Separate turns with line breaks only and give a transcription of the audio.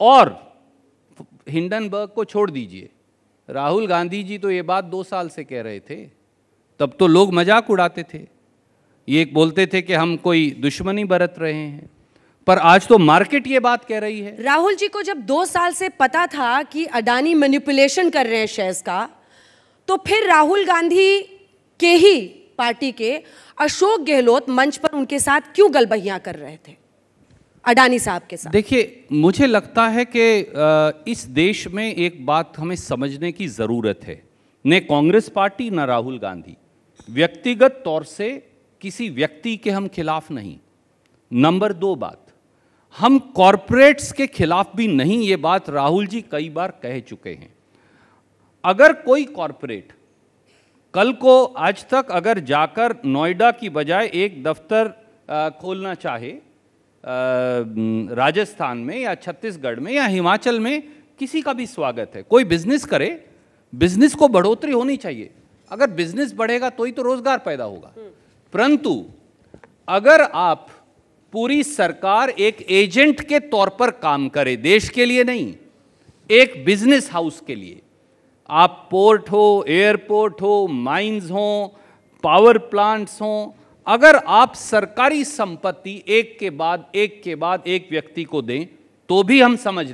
और हिंडनबर्ग को छोड़ दीजिए राहुल गांधी जी तो ये बात दो साल से कह रहे थे तब तो लोग मजाक उड़ाते थे ये बोलते थे कि हम कोई दुश्मनी बरत रहे हैं पर आज तो मार्केट ये बात कह रही
है राहुल जी को जब दो साल से पता था कि अडानी मैनिपुलेशन कर रहे हैं शेयर्स का तो फिर राहुल गांधी के ही पार्टी के अशोक गहलोत मंच पर उनके साथ क्यों गलबहियां कर रहे थे अडानी साहब के साथ देखिए
मुझे लगता है कि इस देश में एक बात हमें समझने की ज़रूरत है न कांग्रेस पार्टी न राहुल गांधी व्यक्तिगत तौर से किसी व्यक्ति के हम खिलाफ नहीं नंबर दो बात हम कॉरपोरेट्स के खिलाफ भी नहीं ये बात राहुल जी कई बार कह चुके हैं अगर कोई कॉरपोरेट कल को आज तक अगर जाकर नोएडा की बजाय एक दफ्तर खोलना चाहे राजस्थान में या छत्तीसगढ़ में या हिमाचल में किसी का भी स्वागत है कोई बिजनेस करे बिजनेस को बढ़ोतरी होनी चाहिए अगर बिजनेस बढ़ेगा तो ही तो रोजगार पैदा होगा हम्म। परंतु अगर आप पूरी सरकार एक एजेंट के तौर पर काम करे देश के लिए नहीं एक बिजनेस हाउस के लिए आप पोर्ट हो एयरपोर्ट हो माइंस हो पावर प्लांट्स हों अगर आप सरकारी संपत्ति एक के बाद एक के बाद एक व्यक्ति को दें तो भी हम समझ लें